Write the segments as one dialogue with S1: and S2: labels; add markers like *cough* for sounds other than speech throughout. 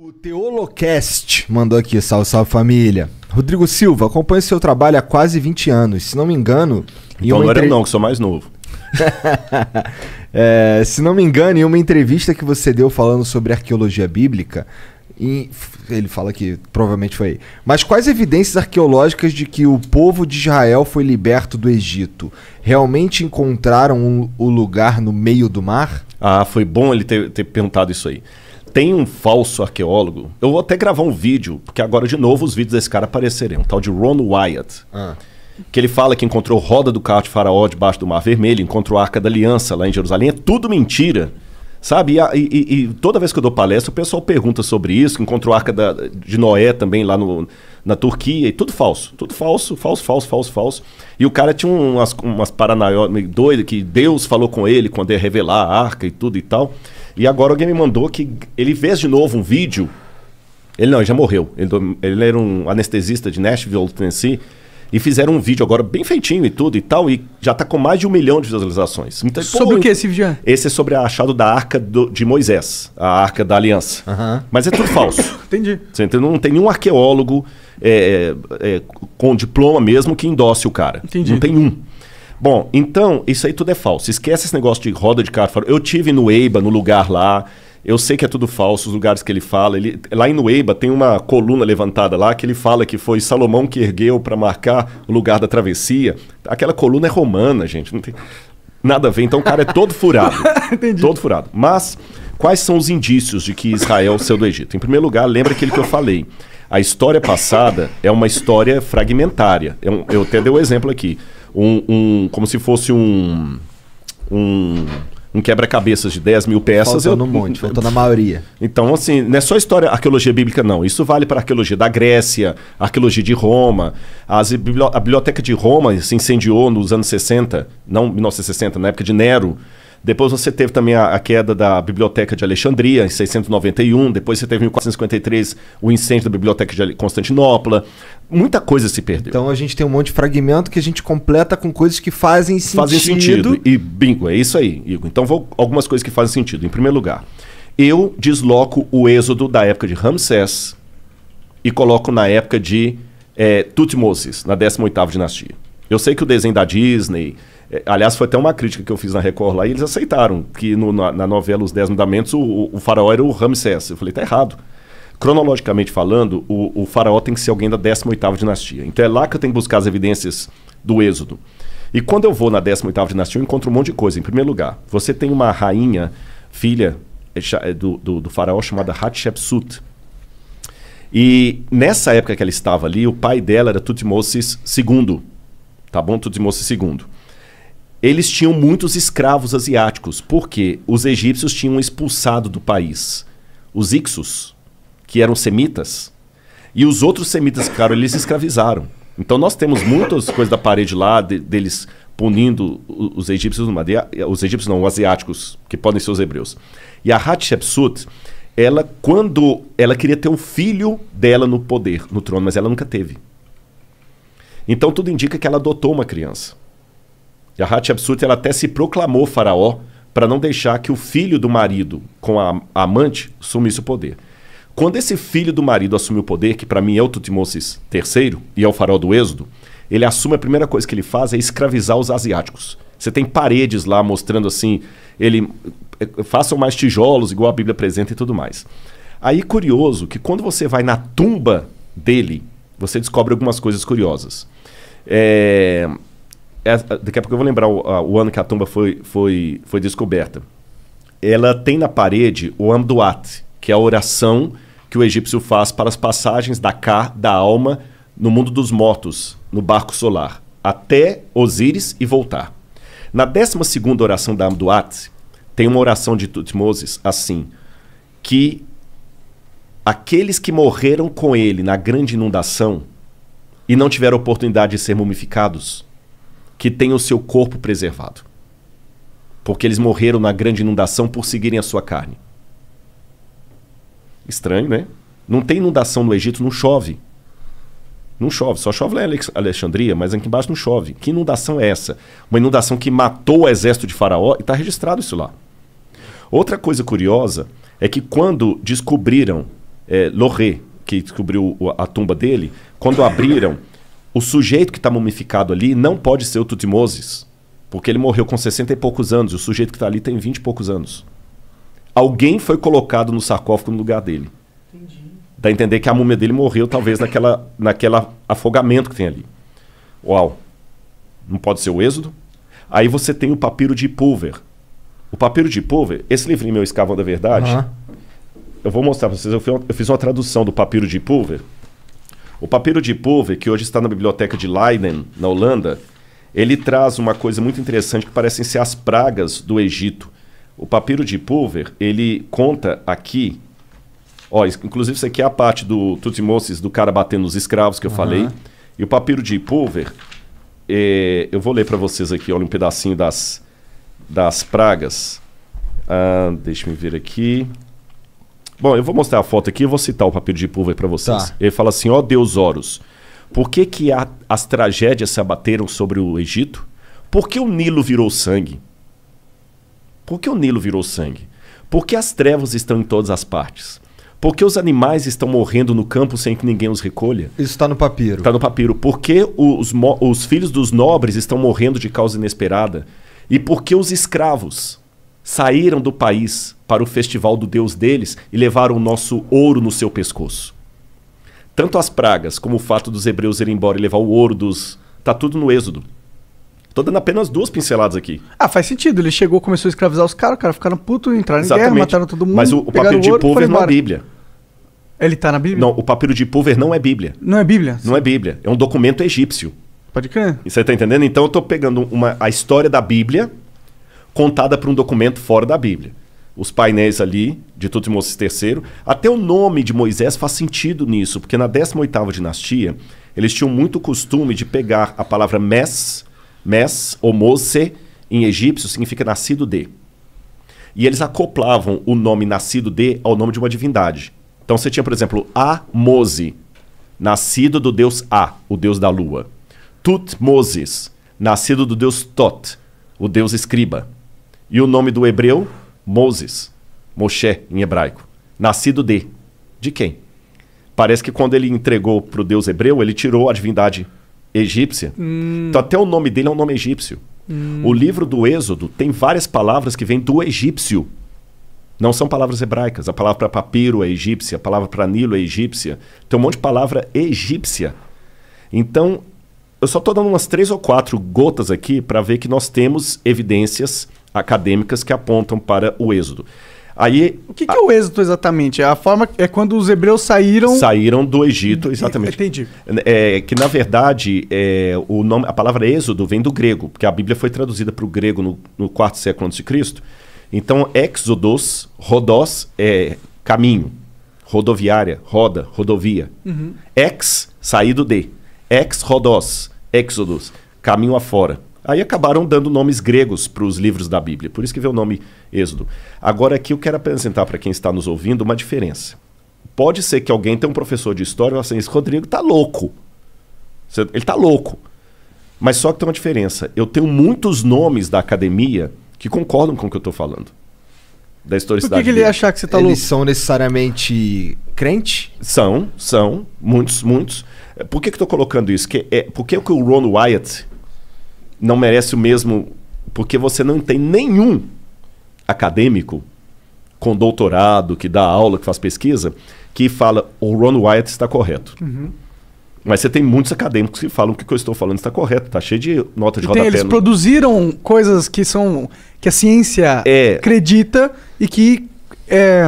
S1: O Teolocast mandou aqui, salve, salve família. Rodrigo Silva, acompanho seu trabalho há quase 20 anos. Se não me engano. Então não era entre... não, que sou mais novo. *laughs* é, se não me engano, em uma entrevista que você deu falando sobre arqueologia bíblica, e ele fala que provavelmente foi aí. Mas quais evidências arqueológicas de que o povo de Israel foi liberto do Egito? Realmente encontraram o um, lugar no meio do mar? Ah, foi bom ele ter, ter perguntado isso aí tem um falso arqueólogo. Eu vou até gravar um vídeo, porque agora de novo os vídeos desse cara aparecerem. Um tal de Ron Wyatt. Ah. Que ele fala que encontrou roda do carro de faraó debaixo do Mar Vermelho, encontrou a Arca da Aliança lá em Jerusalém. É tudo mentira. Sabe? E, e, e, toda vez que eu dou palestra, o pessoal pergunta sobre isso. Encontrou a Arca da, de Noé também lá no, na Turquia. E tudo falso. Tudo falso, falso, falso, falso, falso. E o cara tinha umas, umas paranoias doidas que Deus falou com ele quando ia revelar a arca e tudo e tal. E agora alguém me mandou que ele fez de novo um vídeo. Ele não, ele já morreu. Ele, ele era um anestesista de Nashville, Tennessee. E fizeram um vídeo agora bem feitinho e tudo e tal. E já tá com mais de um milhão de visualizações. Então, sobre pô, o que esse vídeo é? Esse é sobre o achado da arca do, de Moisés, a arca da aliança. Mas é tudo falso. *coughs* Entendi. Você entendeu? Não tem nenhum arqueólogo é, é, é, com diploma mesmo que endosse o cara. Entendi. Não tem um. Bom, então, isso aí tudo é falso. Esquece esse negócio de roda de carro. Eu tive no EIBA, no lugar lá. Eu sei que é tudo falso, os lugares que ele fala. Ele, lá em Nueiba tem uma coluna levantada lá que ele fala que foi Salomão que ergueu para marcar o lugar da travessia. Aquela coluna é romana, gente. Não tem nada a ver. Então o cara é todo furado. *laughs* Entendi. Todo furado. Mas quais são os indícios de que Israel saiu do Egito? Em primeiro lugar, lembra aquele que eu falei. A história passada é uma história fragmentária. Eu, é eu até dei o um exemplo aqui um, um como se fosse um, um um quebra-cabeças de 10 mil peças. Faltou eu, um monte, faltou na maioria. Então, assim, não é só história, arqueologia bíblica, não. Isso vale para arqueologia da Grécia, arqueologia de Roma. As, a biblioteca de Roma se incendiou nos anos 60, não 1960, na época de Nero. Depois você teve também a, a, queda da Biblioteca de Alexandria, em 691. Depois você teve, em 1453, o incêndio da Biblioteca de Constantinopla. Muita coisa se perdeu. Então a gente tem um monte de fragmento que a gente completa com coisas que fazem sentido. Fazem sentido. E bingo, é isso aí, Igor. Então vou, algumas coisas que fazem sentido. Em primeiro lugar, eu desloco o êxodo da época de Ramsés e coloco na época de é, Tutmosis, na 18ª dinastia. Eu sei que o desenho da Disney é, aliás, foi até uma crítica que eu fiz na Record lá e eles aceitaram que no, na, na, novela Os Dez Mandamentos o, o, faraó era o Ramsés. Eu falei, tá errado. Cronologicamente falando, o, o faraó tem que ser alguém da 18 dinastia. Então é lá que eu tenho que buscar as evidências do êxodo. E quando eu vou na 18 dinastia, eu encontro um monte de coisa. Em primeiro lugar, você tem uma rainha, filha é, é do, do, do faraó, chamada Hatshepsut. E nessa época que ela estava ali, o pai dela era Tutmosis II. Tá bom? Tutmosis II eles tinham muitos escravos asiáticos, porque os egípcios tinham expulsado do país os Ixos, que eram semitas, e os outros semitas, claro, eles escravizaram. Então nós temos muitas coisas da parede lá, de, deles punindo os egípcios, os egípcios não, os asiáticos, que podem ser os hebreus. E a Hatshepsut, ela quando ela queria ter um filho dela no poder, no trono, mas ela nunca teve. Então tudo indica que ela adotou uma criança. E a Hatshepsut ela até se proclamou faraó para não deixar que o filho do marido com a, amante sumisse o poder. Quando esse filho do marido assumiu o poder, que para mim é o Tutmosis III e é o faraó do Êxodo, ele assume a primeira coisa que ele faz é escravizar os asiáticos. Você tem paredes lá mostrando assim, ele é, é, façam mais tijolos igual a Bíblia apresenta e tudo mais. Aí curioso que quando você vai na tumba dele, você descobre algumas coisas curiosas. É, daqui a pouco eu vou lembrar o, o, ano que a tumba foi, foi, foi descoberta. Ela tem na parede o Amduat, que é a oração que o egípcio faz para as passagens da cá, da alma, no mundo dos mortos, no barco solar, até Osíris e voltar. Na 12 oração da Amduat, tem uma oração de Tutmoses assim: que aqueles que morreram com ele na grande inundação e não tiveram oportunidade de ser mumificados que tem o seu corpo preservado. Porque eles morreram na grande inundação por seguirem a sua carne. Estranho, né? Não tem inundação no Egito, não chove. Não chove, só chove lá em Alexandria, mas aqui embaixo não chove. Que inundação é essa? Uma inundação que matou o exército de Faraó e está registrado isso lá. Outra coisa curiosa é que quando descobriram é, eh, Loré, que descobriu a tumba dele, quando abriram, o sujeito que está mumificado ali não pode ser o Tutmoses, porque ele morreu com 60 e poucos anos, e o sujeito que está ali tem 20 e poucos anos. Alguém foi colocado no sarcófago no lugar dele. Entendi. Dá a entender que a múmia dele morreu talvez naquela, naquela afogamento que tem ali. Uau. Não pode ser o Êxodo? Aí você tem o papiro de Pulver. O papiro de Pulver, esse livrinho meu, Escavão da Verdade, uhum. eu vou mostrar para vocês. Eu fiz, uma, eu fiz uma tradução do papiro de Pulver o Papiro de Pulver, que hoje está na biblioteca de Leiden, na Holanda, ele traz uma coisa muito interessante que parecem ser as pragas do Egito. O Papiro de Pulver, ele conta aqui... Ó, inclusive isso aqui é a parte do Tutmosis, do cara batendo nos escravos que eu uhum. falei. E o Papiro de Pulver, é, eu vou ler para vocês aqui, olha um pedacinho das, das pragas. Ah, deixa eu ver aqui. Bom, eu vou mostrar a foto aqui, eu vou citar o papel de Pulver para vocês. Tá. Ele fala assim: ó oh, Deus Horus, por que, que a, as tragédias se abateram sobre o Egito? Por que o Nilo virou sangue? Por que o Nilo virou sangue? Por que as trevas estão em todas as partes? Por que os animais estão morrendo no campo sem que ninguém os recolha? Isso está no papiro. Está no papiro. Por que os, os filhos dos nobres estão morrendo de causa inesperada? E por que os escravos saíram do país para o festival do deus deles e levaram o nosso ouro no seu pescoço. Tanto as pragas como o fato dos hebreus irem embora e levar o ouro dos. Tá tudo no Êxodo. Tô dando apenas duas pinceladas aqui. Ah, faz sentido. Ele chegou, começou a escravizar os caras, cara ficaram putos, entraram Exatamente. em guerra, mataram todo mundo. Mas o, o papiro de Pover não é Bíblia. Ele tá na Bíblia? Não, o papiro de Pover não é Bíblia. Não é Bíblia? Não é Bíblia. É um documento egípcio. Pode crer. Isso você tá entendendo? Então eu tô pegando uma, a história da Bíblia contada por um documento fora da Bíblia os painéis ali de Tutmosis III. Até o nome de Moisés faz sentido nisso, porque na 18ª dinastia, eles tinham muito costume de pegar a palavra Mes, Mes ou Mose, em egípcio, significa nascido de. E eles acoplavam o nome nascido de ao nome de uma divindade. Então você tinha, por exemplo, Amose, nascido do deus A, o deus da lua. Tutmoses, nascido do deus Tot, o deus escriba. E o nome do hebreu Moses, Moshe em hebraico, nascido de. De quem? Parece que quando ele entregou para o deus hebreu, ele tirou a divindade egípcia. Hum. Então até o nome dele é um nome egípcio. Hum. O livro do Êxodo tem várias palavras que vêm do egípcio. Não são palavras hebraicas. A palavra para papiro é egípcia, a palavra para nilo é egípcia. Tem um monte de palavra egípcia. Então, eu só estou dando umas três ou quatro gotas aqui para ver que nós temos evidências acadêmicas que apontam para o êxodo. Aí, o que, que é o êxodo exatamente? É a forma é quando os hebreus saíram saíram do Egito, exatamente. Entendi. É, que na verdade é, o nome, a palavra êxodo vem do grego, porque a Bíblia foi traduzida para o grego no, no quarto século antes de Cristo. Então, êxodos, rodós é caminho, rodoviária, roda, rodovia. Uhum. Ex saído de, ex rodós, exodus, caminho afora. Aí acabaram dando nomes gregos para os livros da Bíblia, por isso que veio o nome Êxodo. Agora aqui eu quero apresentar para quem está nos ouvindo uma diferença. Pode ser que alguém tenha um professor de história e fale assim, esse Rodrigo tá louco. Ele tá louco. Mas só que tem uma diferença. Eu tenho muitos nomes da academia que concordam com o que eu estou falando. Da historicidade. Por que, que ele ia achar que você está louco? Eles são necessariamente crente? São, são. Muitos, muitos. Por que, que eu estou colocando isso? Que é, porque o que o Ron Wyatt, não merece o mesmo, porque você não tem nenhum acadêmico com doutorado, que dá aula, que faz pesquisa, que fala o Ron Wyatt está correto. Uhum. Mas você tem muitos acadêmicos que falam que o que eu estou falando está correto, está cheio de nota de rodapé. eles produziram coisas que são que a ciência é... acredita e que é,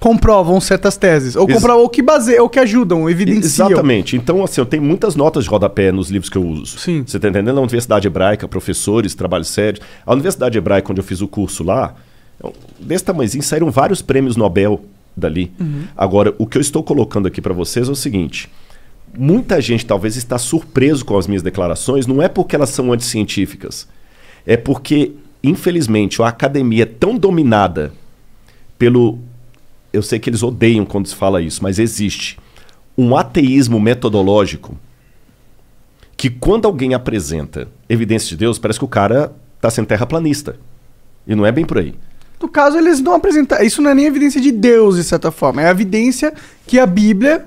S1: comprovam certas teses. Ou comprovam, o que baseiam, ou que ajudam, evidenciam. Exatamente. Então, assim, eu tenho muitas notas de rodapé nos livros que eu uso. Sim. Você está entendendo? Na Universidade Hebraica, professores, trabalho sério. A Universidade Hebraica, onde eu fiz o curso lá, então, desse tamanhozinho, saíram vários prêmios Nobel dali. Uhum. Agora, o que eu estou colocando aqui para vocês é o seguinte. Muita gente talvez está surpreso com as minhas declarações, não é porque elas são anticientíficas. É porque, infelizmente, a academia é tão dominada pelo eu sei que eles odeiam quando se fala isso, mas existe um ateísmo metodológico que quando alguém apresenta evidência de Deus, parece que o cara está sendo terraplanista. E não é bem por aí. No caso, eles não apresentam Isso não é nem evidência de Deus, de certa forma. É a evidência que a Bíblia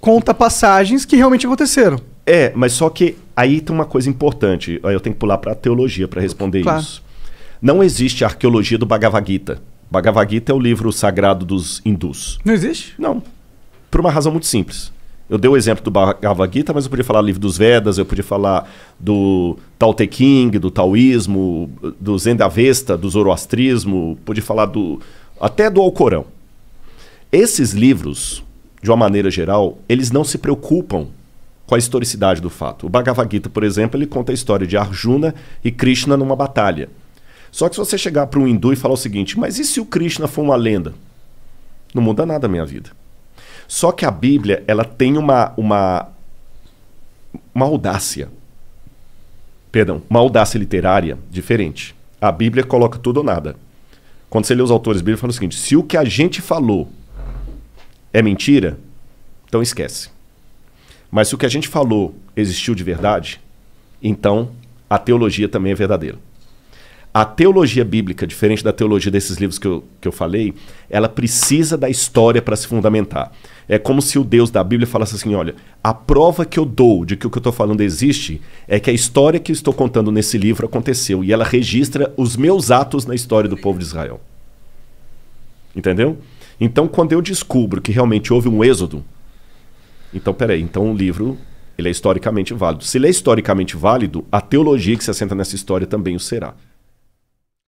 S1: conta passagens que realmente aconteceram. É, mas só que aí tem uma coisa importante. aí Eu tenho que pular para a teologia para responder claro. isso. Não existe arqueologia do Bhagavad Gita. Bhagavad Gita é o livro sagrado dos hindus. Não existe? Não. Por uma razão muito simples. Eu dei o exemplo do Bhagavad Gita, mas eu podia falar do livro dos Vedas, eu podia falar do Tao Te Ching, do taoísmo, do Zen da Vesta, do zoroastrismo, podia falar do até do Alcorão. Esses livros, de uma maneira geral, eles não se preocupam com a historicidade do fato. O Bhagavad Gita, por exemplo, ele conta a história de Arjuna e Krishna numa batalha. Só que se você chegar para um hindu e falar o seguinte, mas e se o Krishna for uma lenda? Não muda nada a minha vida. Só que a Bíblia, ela tem uma, uma, uma audácia. Perdão, uma audácia literária diferente. A Bíblia coloca tudo ou nada. Quando você lê os autores bíblicos, fala o seguinte: se o que a gente falou é mentira, então esquece. Mas se o que a gente falou existiu de verdade, então a teologia também é verdadeira a teologia bíblica, diferente da teologia desses livros que eu, que eu falei, ela precisa da história para se fundamentar. É como se o Deus da Bíblia falasse assim: olha, a prova que eu dou de que o que eu estou falando existe é que a história que eu estou contando nesse livro aconteceu e ela registra os meus atos na história do povo de Israel. Entendeu? Então, quando eu descubro que realmente houve um êxodo, então peraí, então o livro ele é historicamente válido. Se ele é historicamente válido, a teologia que se assenta nessa história também o será.